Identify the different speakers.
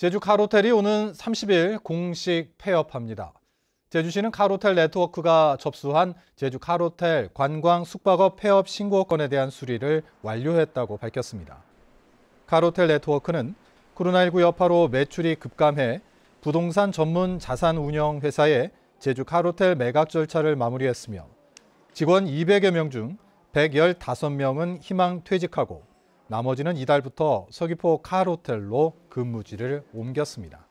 Speaker 1: 제주 카로텔이 오는 30일 공식 폐업합니다. 제주시는 카로텔 네트워크가 접수한 제주 카로텔 관광 숙박업 폐업 신고 건에 대한 수리를 완료했다고 밝혔습니다. 카로텔 네트워크는 코로나19 여파로 매출이 급감해 부동산 전문 자산 운영 회사에 제주 카로텔 매각 절차를 마무리했으며 직원 200여 명 중 115명은 희망 퇴직하고 나머지는 이달부터 서귀포 카호텔로 근무지를 옮겼습니다.